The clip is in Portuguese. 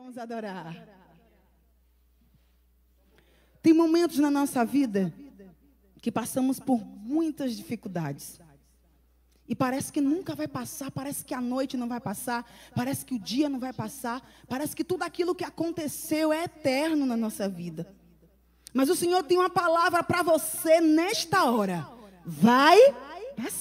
Vamos adorar. Tem momentos na nossa vida que passamos por muitas dificuldades. E parece que nunca vai passar, parece que a noite não vai passar, parece que o dia não vai passar, parece que tudo aquilo que aconteceu é eterno na nossa vida. Mas o Senhor tem uma palavra para você nesta hora. Vai